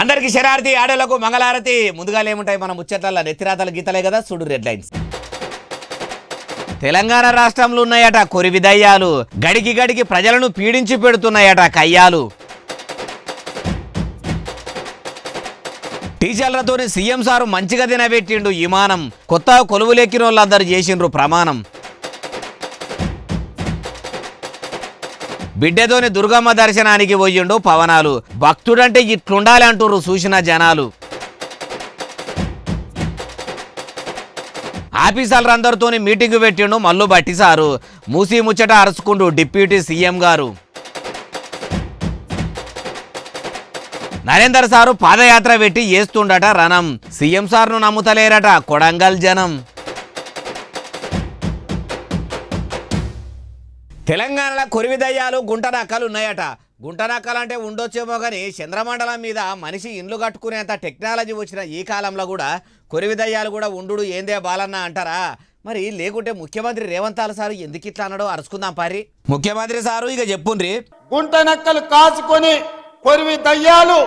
అందరికి శరారతి ఆడలకు మంగళారతి ముందుగాలు ఏముంటాయి మన ముచ్చట్ల నెత్తిరాతల గీతలే కదా చూడు రెడ్ లైన్స్ తెలంగాణ రాష్ట్రంలో ఉన్నాయట కొరివిదయ్యాలు గడికి గడికి ప్రజలను పీడించి పెడుతున్నాయట కయ్యాలు టీచర్లతోని సీఎం సారు మంచిగా తినబెట్టిండు విమానం కొత్త కొలువులెక్కిన వాళ్ళందరూ చేసిండ్రు ప్రమాణం బిడ్డతోని దుర్గమ్మ దర్శనానికి పోయిండు పవనాలు భక్తుడంటే ఇట్లుండాలి అంటుర్రు చూసిన జనాలు ఆఫీసర్లందరితో మీటింగ్ పెట్టిండు మల్లు బట్టిసారు మూసి ముచ్చట అరుచుకుండు డిప్యూటీ సీఎం గారు నరేందర్ సారు పాదయాత్ర పెట్టి చేస్తుండట రణం సీఎం సార్ను నమ్ముతలేరట కొడంగల్ జనం తెలంగాణలో కొరివిదయ్యాలు గుంట రకాలు ఉన్నాయట గుంట రకాలు అంటే ఉండొచ్చేమో కానీ చంద్రమండలం మీద మనిషి ఇండ్లు కట్టుకునేంత టెక్నాలజీ వచ్చిన ఈ కాలంలో కూడా కొరివిదయ్యాలు కూడా ఉండు ఏందే బాలన్న అంటారా మరి లేకుంటే ముఖ్యమంత్రి రేవంతాల సారు ఎందుకు ఇట్లా అన్నాడో అరుచుకుందాం పారి ముఖ్యమంత్రి సారు ఇక చెప్పుండ్రి గుంట నక్కలు కాచుకొని కొరివి దయ్యాలు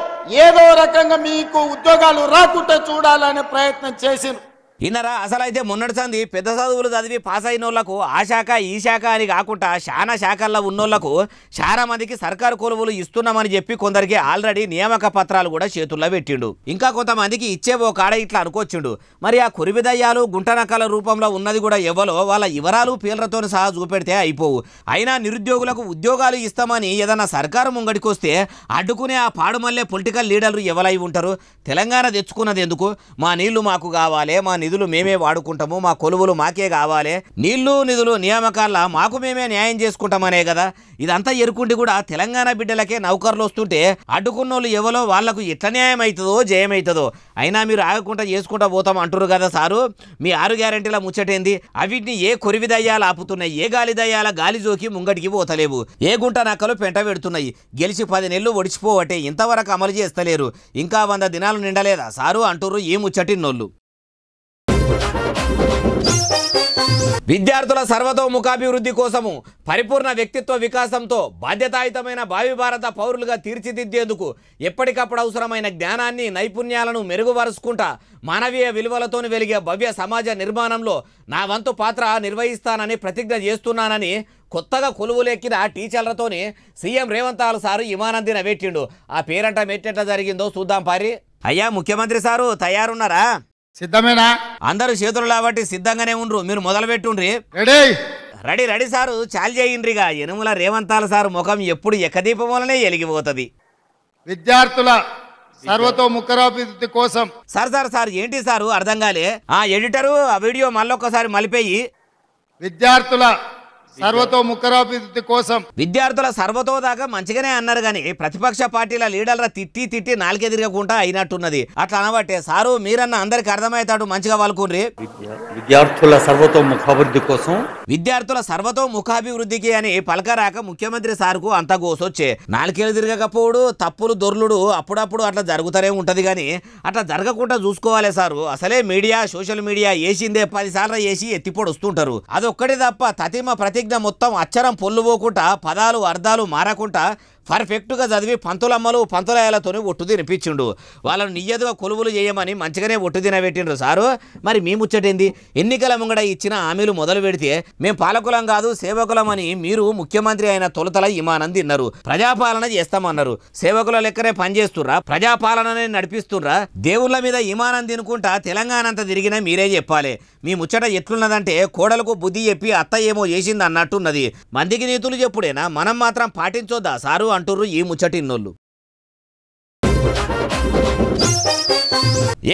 ఏదో రకంగా మీకు ఉద్యోగాలు రాకుంటే చూడాలనే ప్రయత్నం చేసింది ఇన్నరా అసలైతే మొన్నటి సంది పెద్ద చదువులు చదివి పాస్ అయిన వాళ్ళకు ఆ శాఖ ఈ శాఖ అని కాకుండా చాలా శాఖల్లో ఉన్నోళ్లకు చాలా మందికి సర్కారు కొలువులు ఇస్తున్నామని చెప్పి కొందరికి ఆల్రెడీ నియామక పత్రాలు కూడా చేతుల్లో పెట్టిండు ఇంకా కొంతమందికి ఇచ్చే ఓ కాడ ఇట్లా అనుకొచ్చిండు మరి ఆ కురివిదయ్యాలు గుంటనక్కల రూపంలో ఉన్నది కూడా ఎవలో వాళ్ళ వివరాలు పేర్లతో సహా చూపెడితే అయిపోవు అయినా నిరుద్యోగులకు ఉద్యోగాలు ఇస్తామని ఏదైనా సర్కారు ముంగడికొస్తే అడ్డుకునే ఆ పాడుమల్లే పొలిటికల్ లీడర్లు ఎవరై ఉంటారు తెలంగాణ తెచ్చుకున్నది ఎందుకు మా నీళ్లు మాకు కావాలి మా నిధులు మేమే వాడుకుంటాము మా కొలువులు మాకే కావాలి నీళ్లు నిధులు నియామకాల మాకు మేమే న్యాయం చేసుకుంటామనే కదా ఇదంతా ఎరుకుండి కూడా తెలంగాణ బిడ్డలకే నౌకర్లు వస్తుంటే అడ్డుకున్నోళ్ళు ఎవరో వాళ్లకు ఎట్ల న్యాయం అవుతుందో జయమవుతుందో అయినా మీరు ఆగకుండా చేసుకుంటా పోతాం అంటారు కదా సారు మీ ఆరు గ్యారంటీల ముచ్చటేంది అవిటిని ఏ కొరివి దయ్యాలు ఆపుతున్నాయి ఏ గాలి దయ్యాల గాలి జోకి ముంగటికి పోతలేవు ఏ గుంట నక్కలు పెంట పెడుతున్నాయి గెలిచి పది నెలలు ఒడిచిపోవటే ఇంతవరకు అమలు చేస్తలేరు ఇంకా వంద దినాలు నిండలేదా సారు అంటురు ఈ నోళ్ళు విద్యార్థుల సర్వతోముఖాభివృద్ధి కోసము పరిపూర్ణ వ్యక్తిత్వ వికాసంతో బాధ్యతాయుతమైన భావి భారత పౌరులుగా తీర్చిదిద్దేందుకు ఎప్పటికప్పుడు అవసరమైన జ్ఞానాన్ని నైపుణ్యాలను మెరుగుపరుచుకుంటా మానవీయ విలువలతో వెలిగే భవ్య సమాజ నిర్మాణంలో నా వంతు పాత్ర నిర్వహిస్తానని ప్రతిజ్ఞ చేస్తున్నానని కొత్తగా కొలువులెక్కిన టీచర్లతోని సీఎం రేవంతాలు సారు ఇమానందిన పెట్టిండు ఆ పేరంట మెట్టెట్లా జరిగిందో చూద్దాం పారి అయ్యా ముఖ్యమంత్రి సారు తయారున్నారా సిద్ధమేనా అందరూ చేతులు కాబట్టి సిద్ధంగానే ఉండ్రు మీరు మొదలు పెట్టుండ్రి రెడీ రెడీ రెడీ సారు చాలు చేయండ్రిగా ఎనుముల రేవంతాల సారు ముఖం ఎప్పుడు ఎక్కదీపం వలనే ఎలిగిపోతుంది విద్యార్థుల సర్వతో ముఖరాభివృద్ధి కోసం సార్ సార్ సార్ ఏంటి సారు అర్థం కాలే ఆ ఎడిటరు ఆ వీడియో మళ్ళొక్కసారి మలిపేయి విద్యార్థుల కోసం విద్యార్థుల సర్వతో దాకా మంచిగానే అన్నారు గాని ప్రతిపక్ష పార్టీల లీడర్ల తిట్టి తిట్టి తిరగకుండా అయినట్టున్నది అట్లా అనబట్టే సారు మీరన్న అందరికి అర్థమవుతాడు మంచిగా వాళ్ళకుండ్రి విద్యార్థుల సర్వతో ముఖాభివృద్ధి కోసం విద్యార్థుల సర్వతో ముఖాభివృద్ధికి అని పలకరాక ముఖ్యమంత్రి సార్కు అంతా కోసొచ్చే నాలుకేళ్ళు తిరగకపోడు తప్పులు దొర్లుడు అప్పుడప్పుడు అట్లా జరుగుతారే ఉంటది గాని అట్లా జరగకుండా చూసుకోవాలి సారు అసలే మీడియా సోషల్ మీడియా వేసిందే పది సార్లు వేసి ఎత్తిపోడు వస్తుంటారు అదొక్కటే తప్ప తతిమ ప్రతిజ్ఞ ప్రతిజ్ఞ మొత్తం అచ్చరం పొల్లు పదాలు అర్థాలు మారకుండా పర్ఫెక్ట్గా చదివి పంతులమ్మలు పంతులయ్యలతోనే ఒట్టు తినిపించిండు వాళ్ళను నియ్యదుగా కొలువులు చేయమని మంచిగానే ఒట్టు తినబెట్టిండ్రు సారు మరి మీ ముచ్చటేంది ఎన్నికల ముంగడ ఇచ్చిన హామీలు మొదలు పెడితే మేము పాలకులం కాదు సేవకులం మీరు ముఖ్యమంత్రి అయిన తొలతల ఇమానం తిన్నారు ప్రజాపాలన చేస్తామన్నారు సేవకుల లెక్కనే పనిచేస్తుర్రా ప్రజాపాలననే నడిపిస్తుర్రా దేవుళ్ళ మీద ఇమానం తినుకుంటా తెలంగాణ అంతా తిరిగినా మీరే చెప్పాలి మీ ముచ్చట ఎట్లున్నదంటే కోడలకు బుద్ధి చెప్పి అత్త ఏమో చేసింది అన్నట్టున్నది మందికి నీతులు చెప్పుడేనా మనం మాత్రం పాటించొద్దా సారు అంటుర్రు ఈ ముచ్చటిన్నోళ్ళు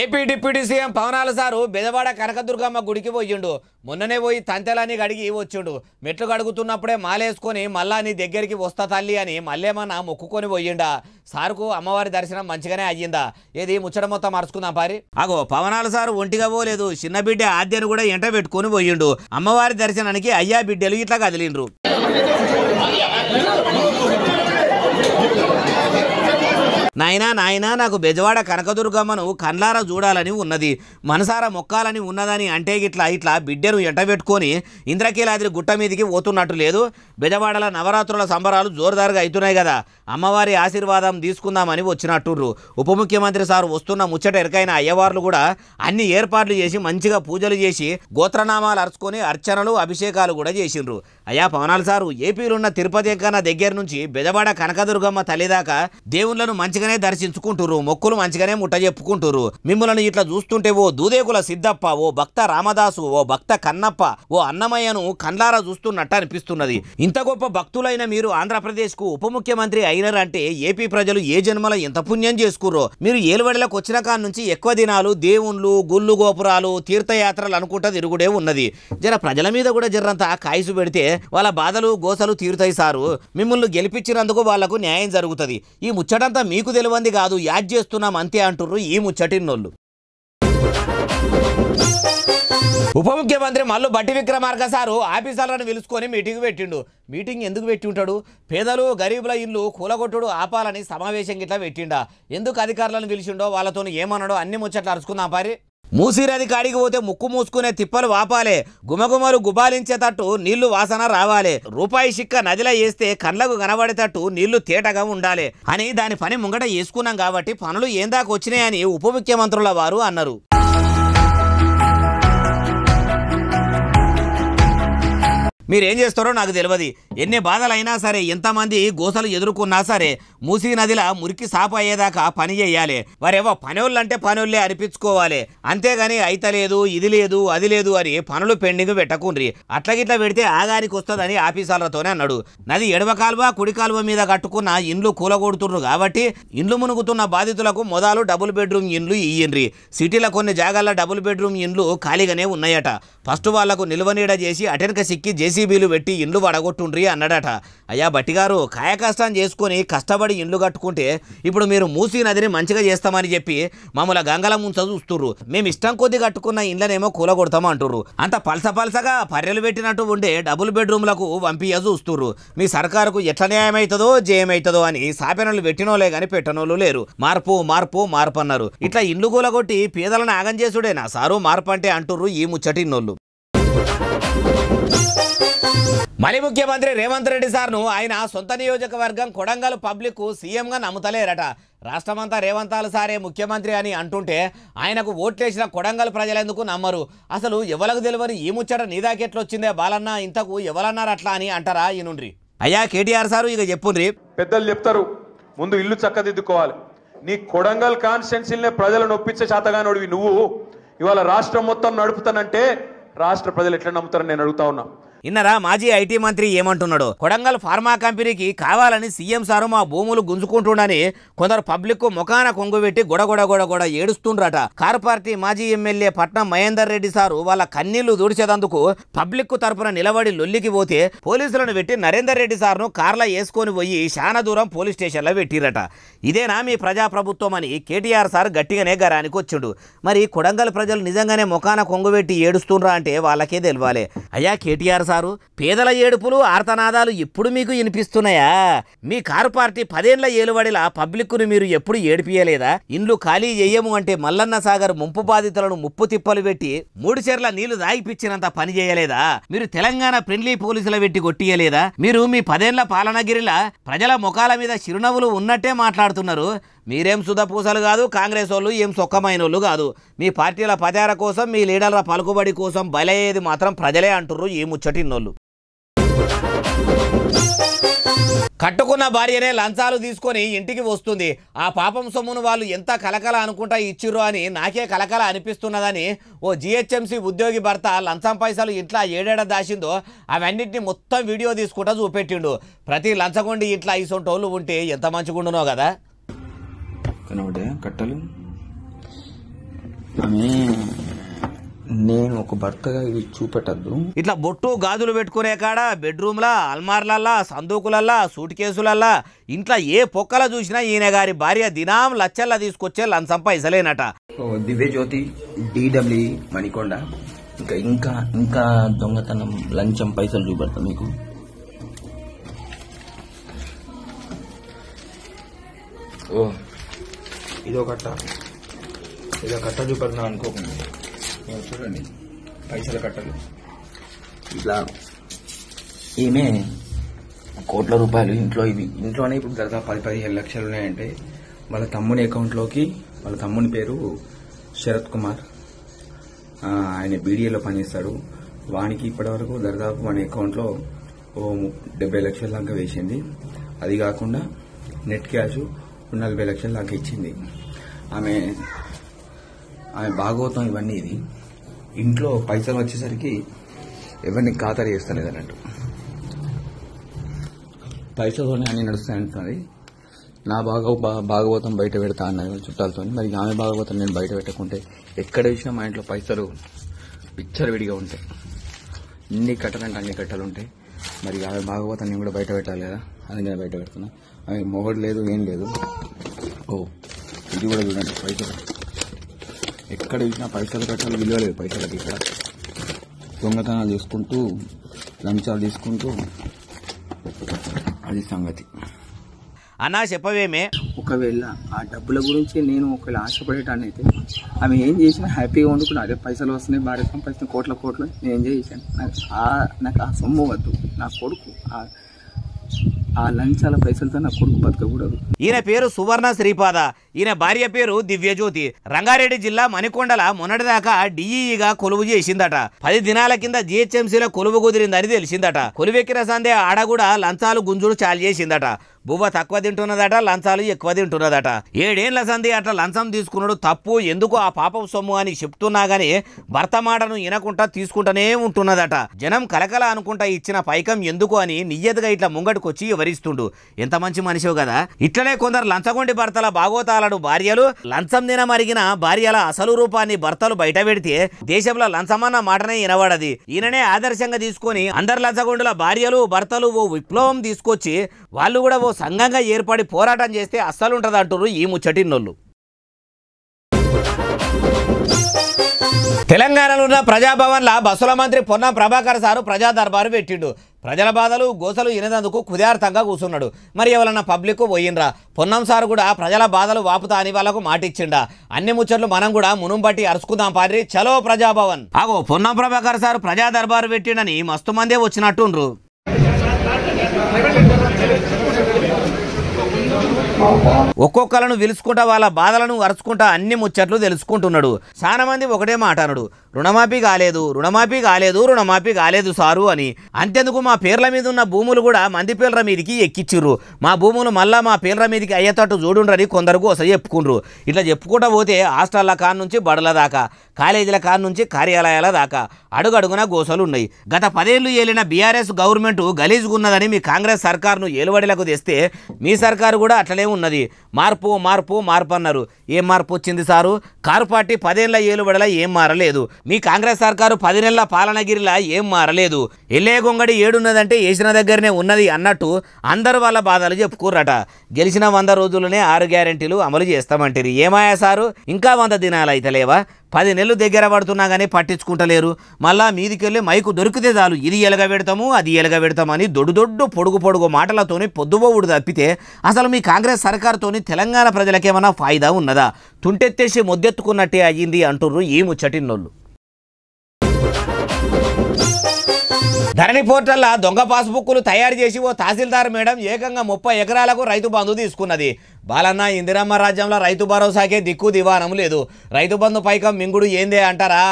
ఏపీ డిప్యూటీ సీఎం పవనాల సారు బెదవాడ కనకదుర్గమ్మ గుడికి పోయిండు మొన్ననే పోయి తంతెలని గడిగి వచ్చిండు మెట్లు కడుగుతున్నప్పుడే మాలేసుకొని మళ్ళా నీ దగ్గరికి వస్తా తల్లి అని మళ్ళేమన్నా మొక్కుకొని పోయిండా సార్కు అమ్మవారి దర్శనం మంచిగానే అయ్యిందా ఏది ముచ్చట మొత్తం మరుచుకుందా పారి అగో పవనాల సారు ఒంటిగా పోలేదు చిన్న బిడ్డ ఆద్యను కూడా ఎంట పెట్టుకుని పోయిండు అమ్మవారి దర్శనానికి అయ్యా బిడ్డలు ఇట్లా కదిలిండ్రు నాయనా నాయనా నాకు బెజవాడ కనకదుర్గమ్మను కండ్లారా చూడాలని ఉన్నది మనసారా మొక్కాలని ఉన్నదని అంటే ఇట్లా ఇట్లా బిడ్డను ఎంటబెట్టుకొని ఇంద్రకీలాద్రి గుట్ట మీదికి పోతున్నట్టు లేదు బెజవాడల నవరాత్రుల సంబరాలు జోరుదారుగా అవుతున్నాయి కదా అమ్మవారి ఆశీర్వాదం తీసుకుందామని వచ్చినట్టుర్రు ఉప ముఖ్యమంత్రి సార్ వస్తున్న ముచ్చట ఎరకైన అయ్యవార్లు కూడా అన్ని ఏర్పాట్లు చేసి మంచిగా పూజలు చేసి గోత్రనామాలు అరుచుకొని అర్చనలు అభిషేకాలు కూడా చేసిండ్రు అయ్యా పవనాలు సారు ఏపీలో ఉన్న తిరుపతి ఎక్కన దగ్గర నుంచి బెజవాడ కనకదుర్గమ్మ తల్లిదాకా దేవుళ్లను మంచిగా మంచిగానే దర్శించుకుంటురు మొక్కులు మంచిగానే ముట్ట చెప్పుకుంటురు మిమ్మల్ని ఇట్లా చూస్తుంటే ఓ దూదేకుల సిద్ధప్ప ఓ భక్త రామదాసు ఓ భక్త కన్నప్ప ఓ అన్నమయ్యను కండ్లారా చూస్తున్నట్టు అనిపిస్తున్నది ఇంత గొప్ప భక్తులైన మీరు ఆంధ్రప్రదేశ్ కు ఉప ముఖ్యమంత్రి అయినారంటే ఏపీ ప్రజలు ఏ జన్మలో ఎంత పుణ్యం చేసుకుర్రో మీరు ఏలువడలకు వచ్చిన కాడ నుంచి ఎక్కువ దినాలు దేవుళ్ళు గుళ్ళు గోపురాలు తీర్థయాత్రలు అనుకుంటా తిరుగుడే ఉన్నది జర ప్రజల మీద కూడా జర్రంతా కాయసు పెడితే వాళ్ళ బాధలు గోసలు తీరుతాయి సారు మిమ్మల్ని గెలిపించినందుకు వాళ్లకు న్యాయం జరుగుతుంది ఈ ముచ్చటంతా మీకు తెలివంది కాదు యాడ్ చేస్తున్నాం అంతే అంటుర్రు ఈ ముచ్చటిన్నోళ్ళు ఉప ముఖ్యమంత్రి మల్లు బట్టి విక్రమార్క సారు ఆఫీసర్లను పిలుచుకొని మీటింగ్ పెట్టిండు మీటింగ్ ఎందుకు పెట్టి ఉంటాడు పేదలు గరీబుల ఇల్లు కూలగొట్టుడు ఆపాలని సమావేశం గిట్లా పెట్టిండా ఎందుకు అధికారులను పిలిచిండో వాళ్ళతో ఏమన్నాడో అన్ని ముచ్చట్లు అరుచుకుందాం పారి మూసిరని కాడికి పోతే ముక్కు మూసుకునే తిప్పలు వాపాలే గుమగుమలు గుబాలించేటట్టు నీళ్లు వాసన రావాలి రూపాయి చిక్క నదిల వేస్తే కండ్లకు కనబడేటట్టు నీళ్లు తేటగా ఉండాలి అని దాని పని ముంగట వేసుకున్నాం కాబట్టి పనులు ఏందాకొచ్చినాయని వచ్చినాయని ఉప ముఖ్యమంత్రుల వారు అన్నారు మీరేం చేస్తారో నాకు తెలియదు ఎన్ని బాధలైనా సరే ఎంతమంది గోసలు ఎదుర్కొన్నా సరే మూసి నదిలా మురికి సాప అయ్యేదాకా పని చేయాలి వారేవో పని వాళ్ళే అనిపించుకోవాలి అంతేగాని అయితలేదు ఇది లేదు అది లేదు అని పనులు పెండింగ్ పెట్టకుండ్రి అట్లగిట్లా పెడితే ఆగానికి వస్తుందని ఆఫీసర్లతోనే అన్నాడు నది ఎడవ కాలువ కుడి కాలువ మీద కట్టుకున్న ఇండ్లు కూలగొడుతుండ్రు కాబట్టి ఇండ్లు మునుగుతున్న బాధితులకు మొదలు డబుల్ బెడ్రూమ్ ఇండ్లు ఇయ్యండ్రి సిటీలో కొన్ని జాగాల్లో డబుల్ బెడ్రూమ్ ఇండ్లు ఖాళీగానే ఉన్నాయట ఫస్ట్ వాళ్లకు నిల్వ నీడ చేసి అటెన్క సిక్కి చేసి జేసీబీలు పెట్టి ఇండ్లు వడగొట్టుండ్రి అన్నాడట అయ్యా బట్టిగారు కష్టం చేసుకొని కష్టపడి ఇండ్లు కట్టుకుంటే ఇప్పుడు మీరు మూసీ నదిని మంచిగా చేస్తామని చెప్పి మమ్మల్ని గంగల ముంచ చూస్తుర్రు మేము ఇష్టం కొద్ది కట్టుకున్న ఇండ్లనేమో కూలగొడతామా అంటుర్రు అంత పలస పలసగా పర్రెలు పెట్టినట్టు ఉండే డబుల్ బెడ్రూమ్లకు పంపియ చూస్తుర్రు మీ సర్కారుకు ఎట్లా న్యాయం అవుతుందో జయమవుతుందో అని సాపెనలు పెట్టినోలే కానీ పెట్టనోళ్ళు లేరు మార్పు మార్పు మార్పు అన్నారు ఇట్లా ఇండ్లు కూలగొట్టి పేదలను ఆగం చేసుడేనా సారు మార్పు అంటే అంటుర్రు ఈ ముచ్చటిన్నోళ్ళు మళ్ళీ ముఖ్యమంత్రి రేవంత్ రెడ్డి సార్ను ఆయన సొంత నియోజకవర్గం కొడంగల్ పబ్లిక్ సీఎంగా నమ్ముతలేరట రాష్ట్రమంతా రేవంతాలు సారే ముఖ్యమంత్రి అని అంటుంటే ఆయనకు ఓట్లేసిన కొడంగల్ ప్రజలెందుకు నమ్మరు అసలు ఎవలకు తెలియని ఈ ముచ్చట నీదాకెట్లొచ్చిందే బాలన్న ఇంతకు ఎవరన్నారు అట్లా అని అంటారా ఈనుండ్రి అయ్యా కేటీఆర్ సారు ఇక చెప్పుండ్రి పెద్దలు చెప్తారు ముందు ఇల్లు చక్కదిద్దుకోవాలి నీ కొడంగల్ కాన్స్టెన్సీ ప్రజలను ఒప్పించే చేతగానోడివి నువ్వు ఇవాళ రాష్ట్రం మొత్తం నడుపుతానంటే రాష్ట్ర ప్రజలు ఎట్లా నమ్ముతారని నేను అడుగుతా ఉన్నా ఇన్నరా మాజీ ఐటీ మంత్రి ఏమంటున్నాడు కొడంగల్ ఫార్మా కంపెనీకి కావాలని సీఎం సారు మా భూములు గుంజుకుంటుండని కొందరు పబ్లిక్ కు ముఖాన కొంగుబెట్టి గొడగొడ గొడగొడ ఏడుస్తుండ్రట కార్ పార్టీ మాజీ ఎమ్మెల్యే పట్నం మహేందర్ రెడ్డి సారు వాళ్ళ కన్నీళ్లు దూడిచేదందుకు పబ్లిక్ తరపున నిలబడి లొల్లికి పోతే పోలీసులను పెట్టి నరేందర్ రెడ్డి సార్ను కార్లో వేసుకొని పోయి శానా దూరం పోలీస్ స్టేషన్లో పెట్టిరట ఇదేనా మీ ప్రజాప్రభుత్వం అని కేటీఆర్ సార్ గట్టిగానే గరానికి వచ్చిండు మరి కొడంగల్ ప్రజలు నిజంగానే ముఖాన కొంగుబెట్టి ఏడుస్తుండ్రా అంటే వాళ్ళకే తెలియాలి అయ్యా కేటీఆర్ సార్ సారు పేదల ఏడుపులు ఆర్తనాదాలు ఎప్పుడు మీకు వినిపిస్తున్నాయా మీ కారు పార్టీ పదేళ్ల ఏలువడిలా పబ్లిక్ను మీరు ఎప్పుడు ఏడిపియలేదా ఇండ్లు ఖాళీ చేయము అంటే మల్లన్న సాగర్ ముంపు బాధితులను ముప్పు తిప్పలు పెట్టి మూడు చెర్ల నీళ్లు దాగిపిచ్చినంత పని చేయలేదా మీరు తెలంగాణ ఫ్రెండ్లీ పోలీసుల పెట్టి కొట్టియలేదా మీరు మీ పదేళ్ల పాలనగిరిలా ప్రజల ముఖాల మీద చిరునవ్వులు ఉన్నట్టే మాట్లాడుతున్నారు మీరేం సుధపూసలు కాదు కాంగ్రెస్ వాళ్ళు ఏం సొక్కమైన వాళ్ళు కాదు మీ పార్టీల ప్రచార కోసం మీ లీడర్ల పలుకుబడి కోసం బలయ్యేది మాత్రం ప్రజలే అంటుర్రు ఈ ముచ్చటినోళ్ళు కట్టుకున్న భార్యనే లంచాలు తీసుకొని ఇంటికి వస్తుంది ఆ పాపం సొమ్మును వాళ్ళు ఎంత కలకల అనుకుంటా ఇచ్చిర్రు అని నాకే కలకల అనిపిస్తున్నదని ఓ జిహెచ్ఎంసీ ఉద్యోగి భర్త లంచం పైసలు ఇంట్లో ఏడేడ దాచిందో అవన్నింటిని మొత్తం వీడియో తీసుకుంటా చూపెట్టిండు ప్రతి లంచగొండి ఇట్లా ఈ ఉంటే ఎంత మంచిగుండునో కదా కనబడ్డాయా కట్టలు నేను ఒక భర్తగా ఇవి చూపెట్టద్దు ఇట్లా బొట్టు గాజులు పెట్టుకునే కాడ బెడ్రూమ్లా అల్మార్లల్లా సందూకులల్లా సూట్ కేసులల్లా ఇంట్లో ఏ పొక్కల చూసినా ఈయన గారి భార్య దినాం లచ్చల్లా తీసుకొచ్చే లంచం పైసలేనట దివ్యజ్యోతి డిడబ్ల్యూ మణికొండ ఇంకా ఇంకా ఇంకా దొంగతనం లంచం పైసలు చూపెడతా మీకు ఓ ఇదో కట్ట ఇదో కట్ట చూపెడతా అనుకోకుండా చూడండి పైసల కట్టలు ఇట్లా ఈమె కోట్ల రూపాయలు ఇంట్లో ఇవి ఇంట్లోనే ఇప్పుడు దాదాపు పది పదిహేను లక్షలు ఉన్నాయంటే వాళ్ళ తమ్ముని అకౌంట్లోకి వాళ్ళ తమ్ముని పేరు శరత్ కుమార్ ఆయన బీడీఏలో పనిచేస్తాడు వానికి ఇప్పటివరకు దాదాపు మన అకౌంట్లో ఓ డెబ్బై లక్షల దాకా వేసింది అది కాకుండా నెట్ క్యాష్ ముప్పై నలభై లక్షల దాకా ఇచ్చింది ఆమె ఆమె భాగవతం ఇవన్నీ ఇది ఇంట్లో పైసలు వచ్చేసరికి ఎవరిని ఖాతరు చేస్తలేదు అన్నట్టు పైసలతోనే అన్ని నడుస్తాయంటున్నది నా భాగ భాగవతం బయట పెడతా అన్నది చుట్టాలతో మరి ఆమె భాగవతం నేను బయట పెట్టకుంటే ఎక్కడ వేసినా మా ఇంట్లో పైసలు విడిగా ఉంటాయి ఇన్ని కట్టలంటే అన్ని కట్టలు ఉంటాయి మరి ఆమె భాగవతం నేను కూడా బయట పెట్టాలి కదా అది నేను బయట పెడుతున్నా అవి మొగడు లేదు ఏం లేదు ఓ ఇది కూడా చూడండి పైసలు ఎక్కడ చూసినా పైసలు కట్టాలి విలువ లేదు పైసలకి ఇక్కడ దొంగతనాలు తీసుకుంటూ లంచాలు తీసుకుంటూ అది సంగతి అన్నా చెప్పవేమే ఒకవేళ ఆ డబ్బుల గురించి నేను ఒకవేళ ఆశపడేటాన్ని అయితే ఆమె ఏం చేసినా హ్యాపీగా వండుకున్నా అదే పైసలు వస్తున్నాయి భారీ పైసలు కోట్ల కోట్లు నేను ఏం చేశాను నాకు ఆ నాకు ఆ సొమ్ము వద్దు నా కొడుకు ఆ ఆ లంచాల పైసలతో నా కొడుకు బతకకూడదు ఈయన పేరు సువర్ణ శ్రీపాద ఈయన భార్య పేరు దివ్యజ్యోతి రంగారెడ్డి జిల్లా మణికొండల మొన్నటిదాకా డిఈగా కొలువు చేసిందట పది దినాల కింద జిహెచ్ఎంసీలో కొలువు కుదిరిందని తెలిసిందట కొలువెక్కిన సందే ఆడ కూడా లంచాలు గుంజులు చాలు చేసిందట బువ్వ తక్కువ తింటున్నదట లంచాలు ఎక్కువ తింటున్నదట ఏడేళ్ల సంధి అట్లా లంచం తీసుకున్నాడు తప్పు ఎందుకు ఆ పాపం సొమ్ము అని చెప్తున్నా గాని భర్త మాటను వినకుండా తీసుకుంటూనే ఉంటున్నదట జనం కలకల అనుకుంటా ఇచ్చిన పైకం ఎందుకు అని నియ్యతగా ఇట్లా ముంగటికొచ్చి వివరిస్తుండు ఎంత మంచి మనిషి కదా ఇట్లనే కొందరు లంచగొండి భర్తల బాగోతాలడు భార్యలు లంచం దినమరిగిన భార్యల అసలు రూపాన్ని భర్తలు బయట పెడితే దేశంలో లంచమన్న మాటనే వినవాడది ఈయననే ఆదర్శంగా తీసుకొని అందరు లంచగొండుల భార్యలు భర్తలు ఓ విప్లవం తీసుకొచ్చి వాళ్ళు కూడా ఓ సంఘంగా ఏర్పడి పోరాటం చేస్తే అస్సలు ఉంటుంది అంటున్నారు ఈ ముచ్చటిన్నోళ్ళు తెలంగాణలో ఉన్న ప్రజాభవన్ల బస్సుల మంత్రి పొన్నం ప్రభాకర్ సారు ప్రజా దర్బారు పెట్టిండు ప్రజల బాధలు గోసలు వినేందుకు కుదార్థంగా కూర్చున్నాడు మరి ఎవరన్నా పబ్లిక్ పోయినరా పొన్నం సారు కూడా ప్రజల బాధలు వాపుతా అని వాళ్ళకు మాటిచ్చిండా అన్ని ముచ్చట్లు మనం కూడా పట్టి అరుచుకుందాం పారి చలో ప్రజాభవన్ ఆగో పొన్నం ప్రభాకర్ సారు ప్రజా దర్బారు పెట్టిండని మస్తు మందే వచ్చినట్టుండ్రు ఒక్కొక్కలను వెలుసుకుంటా వాళ్ళ బాధలను అరుచుకుంటా అన్ని ముచ్చట్లు తెలుసుకుంటున్నాడు చాలా మంది ఒకటే మాట అనడు రుణమాఫీ కాలేదు రుణమాఫీ కాలేదు రుణమాఫీ కాలేదు సారు అని అంతెందుకు మా పేర్ల మీద ఉన్న భూములు కూడా మంది పేర్ల మీదకి ఎక్కిచ్చిర్రు మా భూములు మళ్ళా మా పేర్ల మీదకి అయ్యేటట్టు చూడుండ్రని కొందరుకు ఒకసారి చెప్పుకుండ్రు ఇట్లా చెప్పుకుంటూ పోతే హాస్టల్ల కాడ నుంచి బడల దాకా కాలేజీల కాడ నుంచి కార్యాలయాల దాకా అడుగడుగున గోసలు ఉన్నాయి గత పదేళ్లు ఏలిన బీఆర్ఎస్ గవర్నమెంట్ గలీజుకున్నదని మీ కాంగ్రెస్ సర్కార్ను ఏలువడిలకు తెస్తే మీ సర్కారు కూడా అట్లనే ఉన్నది మార్పు మార్పు మార్పు అన్నారు ఏం మార్పు వచ్చింది సారు కారు పార్టీ పదేళ్ల ఏలుబడలా ఏం మారలేదు మీ కాంగ్రెస్ సర్కారు పది నెలల పాలనగిరిలా ఏం మారలేదు ఎల్లే గొంగడి ఏడున్నదంటే వేసిన దగ్గరనే ఉన్నది అన్నట్టు అందరు వాళ్ళ బాధలు చెప్పుకోర్రట గెలిచిన వంద రోజులనే ఆరు గ్యారంటీలు అమలు చేస్తామంటారు ఏమాయా సారు ఇంకా వంద దినాలు అయితే లేవా పది నెలలు దగ్గర పడుతున్నా కానీ పట్టించుకుంటలేరు మళ్ళా మీదికెళ్ళి మైకు దొరికితే చాలు ఇది ఎలగ పెడతాము అది ఎలగ పెడతామని దొడ్డు దొడ్డు పొడుగు పొడుగు మాటలతోని పొద్దుబోవుడు తప్పితే అసలు మీ కాంగ్రెస్ సర్కారుతోని తెలంగాణ ప్రజలకేమైనా ఫాయిదా ఉన్నదా తుంటెత్తేసి మొద్దెత్తుకున్నట్టే అయ్యింది అంటుర్రు ఈ ముచ్చటిన్నోళ్ళు ధరణి పోర్టల్ దొంగ పాస్బుక్లు తయారు చేసి ఓ తహసీల్దార్ మేడం ఏకంగా ముప్పై ఎకరాలకు రైతు బంధు తీసుకున్నది బాలన్న ఇందిరమ్మ రాజ్యంలో రైతు భరోసాకే దిక్కు దివానం లేదు రైతు బంధు పైకం మింగుడు ఏందే అంటారా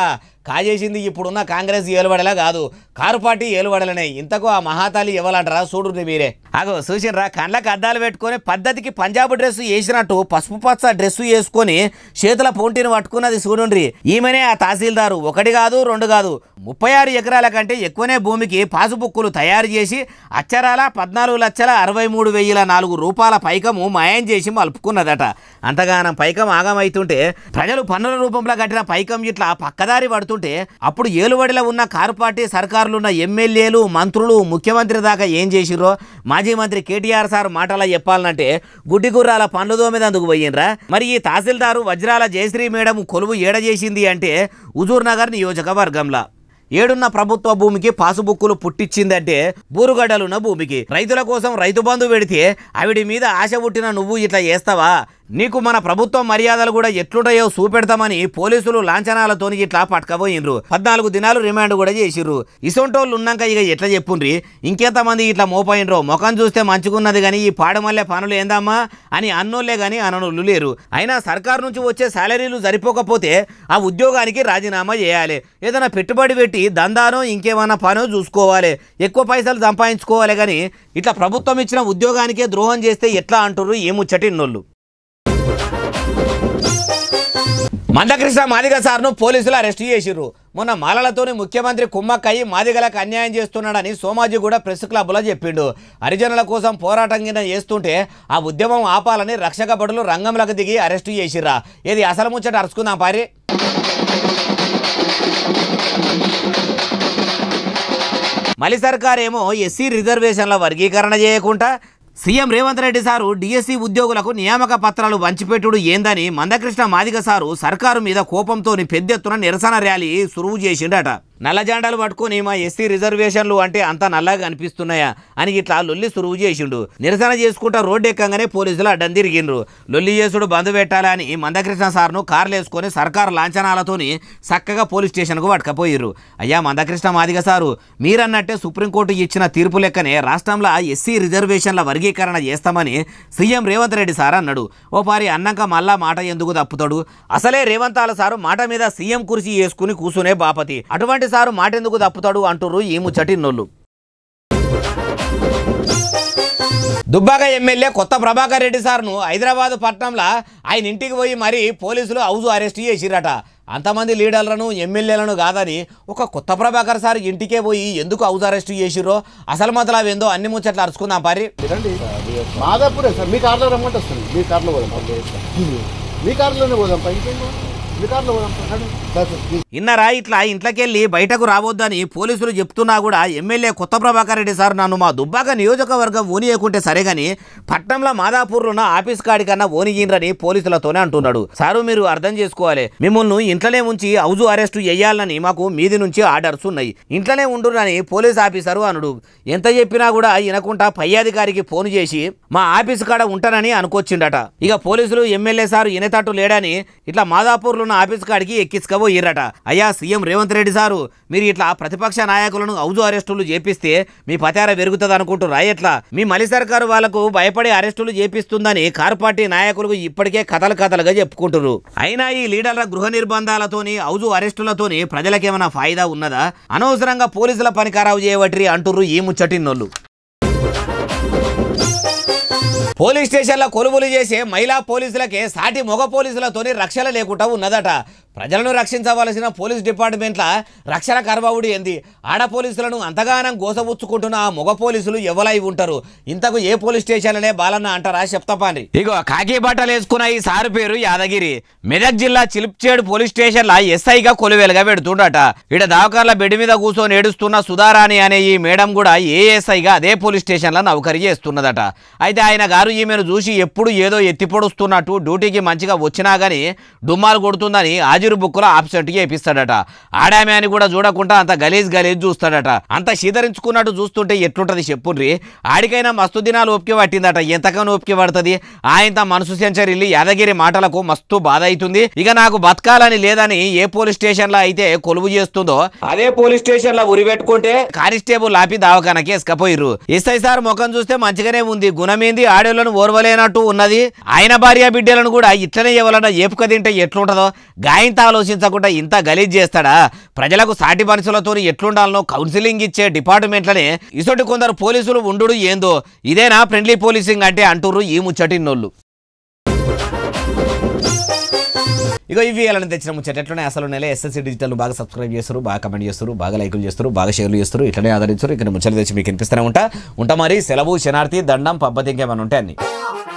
కాజేసింది ఇప్పుడున్న కాంగ్రెస్ ఏలుబడేలా కాదు కారు పార్టీ ఏలుబడలనే ఇంతకు ఆ మహాతాలి ఇవ్వాలంటారా చూడు మీరే అగో చూసినరా కండ్లకు అద్దాలు పెట్టుకొని పద్ధతికి పంజాబ్ డ్రెస్ వేసినట్టు పసుపు పచ్చ డ్రెస్ వేసుకొని చేతుల పొంటిని పట్టుకున్నది చూడుండ్రి ఈమెనే ఆ తహసీల్దారు ఒకటి కాదు రెండు కాదు ముప్పై ఆరు ఎకరాల కంటే ఎక్కువనే భూమికి పాసుబుక్కులు తయారు చేసి అక్షరాల పద్నాలుగు లక్షల అరవై మూడు వెయ్యిల నాలుగు రూపాయల పైకము మాయం చేసి మలుపుకున్నదట అంతగానం పైకం ఆగమైతుంటే ప్రజలు పన్నుల రూపంలో కట్టిన పైకం ఇట్లా పక్కదారి పడుతుంటే అప్పుడు ఏలువడిలో ఉన్న కారు పార్టీ సర్కారులున్న ఎమ్మెల్యేలు మంత్రులు ముఖ్యమంత్రి దాకా ఏం చేసిరో మాజీ మంత్రి కేటీఆర్ సార్ మాటలా చెప్పాలంటే గుడ్డి గుర్రాల మీద అందుకు పోయినరా మరి ఈ తహసీల్దారు వజ్రాల జయశ్రీ మేడం కొలువు ఏడ చేసింది అంటే హుజూర్ నగర్ నియోజకవర్గంలో ఏడున్న ప్రభుత్వ భూమికి పాసుబుక్కులు పుట్టించిందంటే బూరుగడ్డలున్న భూమికి రైతుల కోసం రైతు బంధు పెడితే ఆవిడి మీద ఆశ పుట్టిన నువ్వు ఇట్లా చేస్తావా నీకు మన ప్రభుత్వ మర్యాదలు కూడా ఎట్లుంటాయో చూపెడతామని పోలీసులు లాంఛనాలతో ఇట్లా పట్టుకపోయినరు పద్నాలుగు దినాలు రిమాండ్ కూడా చేసిర్రు ఇసొంటోళ్ళు ఉన్నాక ఇక ఎట్లా చెప్పుండ్రి ఇంకెంతమంది ఇట్లా మోపోయినరో ముఖం చూస్తే మంచుకున్నది కానీ ఈ పాడమల్లే పనులు ఏందమ్మా అని అన్నోళ్ళే కానీ అననుళ్ళు లేరు అయినా సర్కార్ నుంచి వచ్చే శాలరీలు సరిపోకపోతే ఆ ఉద్యోగానికి రాజీనామా చేయాలి ఏదైనా పెట్టుబడి పెట్టి దందాను ఇంకేమైనా పనో చూసుకోవాలి ఎక్కువ పైసలు సంపాదించుకోవాలి కానీ ఇట్లా ప్రభుత్వం ఇచ్చిన ఉద్యోగానికే ద్రోహం చేస్తే ఎట్లా అంటుర్రు ఏముచ్చటిన్నోళ్ళు మందకృష్ణ మాదిగ సార్ను పోలీసులు అరెస్ట్ చేసిర్రు మొన్న మాలలతోనే ముఖ్యమంత్రి కుమ్మక్కయ్యి మాదిగలకు అన్యాయం చేస్తున్నాడని సోమాజీ కూడా ప్రెస్ క్లబ్లో చెప్పిండు హరిజనుల కోసం పోరాటం కింద చేస్తుంటే ఆ ఉద్యమం ఆపాలని రక్షక బడులు రంగంలోకి దిగి అరెస్టు చేసిర్రా ఏది అసలు ముచ్చట అరుచుకుందాం పారి మళ్ళీ సర్కారేమో ఎస్సీ రిజర్వేషన్ల వర్గీకరణ చేయకుండా CM Revanth Reddy sir DSC ఉద్యోగులకు నియామక పత్రాలు వంచిపెట్టుడు ఏందని మందకృష్ణ మాదిగ సారు సర్కారు మీద కోపంతోని పెద్దెత్తున నిరసన ర్యాలీ సురువు చేసిండట నల్ల జెండాలు పట్టుకుని మా ఎస్సీ రిజర్వేషన్లు అంటే అంత నల్లగా అనిపిస్తున్నాయా అని ఇట్లా లొల్లి సురువు చేసిండు నిరసన చేసుకుంటా రోడ్డు ఎక్కగానే పోలీసులు అడ్డం తిరిగిండ్రు లొల్లి చేసుడు బంద్ పెట్టాలని మందకృష్ణ సార్ను కార్లు వేసుకొని సర్కారు లాంఛనాలతోని చక్కగా పోలీస్ స్టేషన్కు పట్టుకపోయారు అయ్యా మందకృష్ణ మాదిగ సారు మీరన్నట్టే సుప్రీంకోర్టు ఇచ్చిన తీర్పు లెక్కనే రాష్ట్రంలో ఎస్సీ రిజర్వేషన్ల వర్గీకరణ చేస్తామని సీఎం రేవంత్ రెడ్డి సార్ అన్నాడు ఓ పారి అన్నాక మళ్ళా మాట ఎందుకు తప్పుతాడు అసలే రేవంతాల సారు మాట మీద సీఎం కురిసి వేసుకుని కూర్చునే బాపతి అటువంటి మొదటి సారు మాటెందుకు తప్పుతాడు అంటురు ఈ ముచ్చటి నొల్లు దుబ్బాక ఎమ్మెల్యే కొత్త ప్రభాకర్ రెడ్డి సార్ను హైదరాబాద్ పట్టణంలో ఆయన ఇంటికి పోయి మరీ పోలీసులు హౌస్ అరెస్ట్ చేసిరట అంతమంది లీడర్లను ఎమ్మెల్యేలను కాదని ఒక కొత్త ప్రభాకర్ సార్ ఇంటికే పోయి ఎందుకు హౌస్ అరెస్ట్ చేసిరో అసలు మాత్రం అవి ఏందో అన్ని ముచ్చట్లు అరుచుకుందాం పరి మాదాపూరే సార్ మీ కార్లో రమ్మంటే మీ కార్లో పోదాం మీ కార్లోనే పోదాం పైకి ఇన్నరా ఇట్లా ఇంట్లోకెళ్ళి బయటకు రావద్దని పోలీసులు చెప్తున్నా కూడా ఎమ్మెల్యే కొత్త ప్రభాకర్ రెడ్డి సార్ నన్ను మా దుబ్బాక నియోజకవర్గం ఓనియకుంటే సరే గాని పట్నంలో మాదాపూర్లో ఉన్న ఆఫీస్ కాడి కన్నా ఓనిగిండ్రని పోలీసులతోనే అంటున్నాడు సారు మీరు అర్థం చేసుకోవాలి మిమ్మల్ని ఇంట్లోనే ఉంచి హౌజు అరెస్టు చేయాలని మాకు మీది నుంచి ఆర్డర్స్ ఉన్నాయి ఇంట్లోనే ఉండునని పోలీస్ ఆఫీసరు అనుడు ఎంత చెప్పినా కూడా వినకుండా పై అధికారికి ఫోన్ చేసి మా ఆఫీస్ కాడ ఉంటానని అనుకొచ్చిండట ఇక పోలీసులు ఎమ్మెల్యే సారు ఇనేతట్టు లేడని ఇట్లా మాదాపూర్లో ఆఫీస్ కాడికి ఎక్కించుకోబోయిర్రట అయ్యా సీఎం రేవంత్ రెడ్డి సారు మీరు ఇట్లా ప్రతిపక్ష నాయకులను హౌజు అరెస్టులు చేపిస్తే మీ పతార పెరుగుతుంది అనుకుంటురా ఎట్లా మీ మలి సర్కారు వాళ్లకు భయపడి అరెస్టులు చేపిస్తుందని కార్ పార్టీ నాయకులకు ఇప్పటికే కథలు కథలుగా చెప్పుకుంటున్నారు అయినా ఈ లీడర్ల గృహ నిర్బంధాలతోని హౌజు అరెస్టులతోని ప్రజలకేమైనా ఫాయిదా ఉన్నదా అనవసరంగా పోలీసుల పని ఖరావు చేయవట్రి అంటుర్రు ఈ ముచ్చటిన్నోళ్ళు పోలీస్ స్టేషన్ల కొలువులు చేసే మహిళా పోలీసులకే సాటి మొగ పోలీసులతోని రక్షణ లేకుండా ఉన్నదట ప్రజలను రక్షించవలసిన పోలీస్ డిపార్ట్మెంట్ల రక్షణ కర్వావుడి ఏంది ఆడ పోలీసులను అంతగానం గోసపుచ్చుకుంటున్న ఆ మొగ పోలీసులు ఎవలై ఉంటారు ఇంతకు ఏ పోలీస్ స్టేషన్లనే బాలన్న అంటారా చెప్తాపాండి ఇగో కాకి బట్టలు వేసుకున్న ఈ సారు పేరు యాదగిరి మెదక్ జిల్లా చిలిప్చేడు పోలీస్ స్టేషన్ల ఎస్ఐగా కొలువేలుగా పెడుతుండట ఇడ దావకర్ల బెడ్ మీద కూర్చొని ఏడుస్తున్న సుధారాణి అనే ఈ మేడం కూడా ఏఎస్ఐగా అదే పోలీస్ స్టేషన్ల నౌకరీ చేస్తున్నదట అయితే ఆయన గారు ఈమెను చూసి ఎప్పుడు ఏదో పొడుస్తున్నట్టు డ్యూటీకి మంచిగా వచ్చినా కానీ డుమ్మాలు కొడుతుందని హాజరు బుక్కులో ఆబ్సెంట్ వేపిస్తాడట ఆడామె అని కూడా చూడకుండా అంత గలీజ్ గలీజ్ చూస్తాడట అంత శీతరించుకున్నట్టు చూస్తుంటే ఎట్లుంటది చెప్పుండ్రి ఆడికైనా మస్తు దినాలు ఒప్పికి పట్టిందట ఎంతకనో ఓపిక పడుతుంది ఆయన మనసు సెంచరీలు యాదగిరి మాటలకు మస్తు బాధ అవుతుంది ఇక నాకు బతకాలని లేదని ఏ పోలీస్ స్టేషన్ లో అయితే కొలువు చేస్తుందో అదే పోలీస్ స్టేషన్ లో పెట్టుకుంటే కానిస్టేబుల్ ఆపి దావకానకి ఎసుకపోయిర్రు ఎస్ఐ సార్ ముఖం చూస్తే మంచిగానే ఉంది గుణమేంది ఆడేళ్లను ఓర్వలేనట్టు ఉన్నది ఆయన భార్య బిడ్డలను కూడా ఇట్లనే ఇవ్వాలన్న ఏపుక తింటే ఎట్లుంటుందో గాయంత ఆలోచించకుండా ఇంత గలీజ్ చేస్తాడా ప్రజలకు సాటి మనుషులతో ఎట్లుండాలనో కౌన్సిలింగ్ ఇచ్చే డిపార్ట్మెంట్లనే ఇసటి కొందరు పోలీసులు ఉండు ఏందో ఇదేనా ఫ్రెండ్లీ పోలీసింగ్ అంటే అంటుర్రు ఈ ముచ్చటిన్నోళ్ళు ఇక ఇవి వీళ్ళని తెచ్చిన ముచ్చట ఎట్లనే అసలు నెల ఎస్ఎస్సీ డిజిటల్ బాగా సబ్స్క్రైబ్ చేస్తారు బాగా కమెంట్ చేస్తారు బాగా లైకులు చేస్తారు బాగా షేర్లు చేస్తారు ఇట్లనే ఆదరించారు ఇక్కడ ముచ్చట తెచ్చి మీకు వినిపిస్తూనే ఉంటా ఉంటా మరి సెలవు శనార్థి దండం పబ్బతి ఇంకేమైనా ఉంటాయి అన్నీ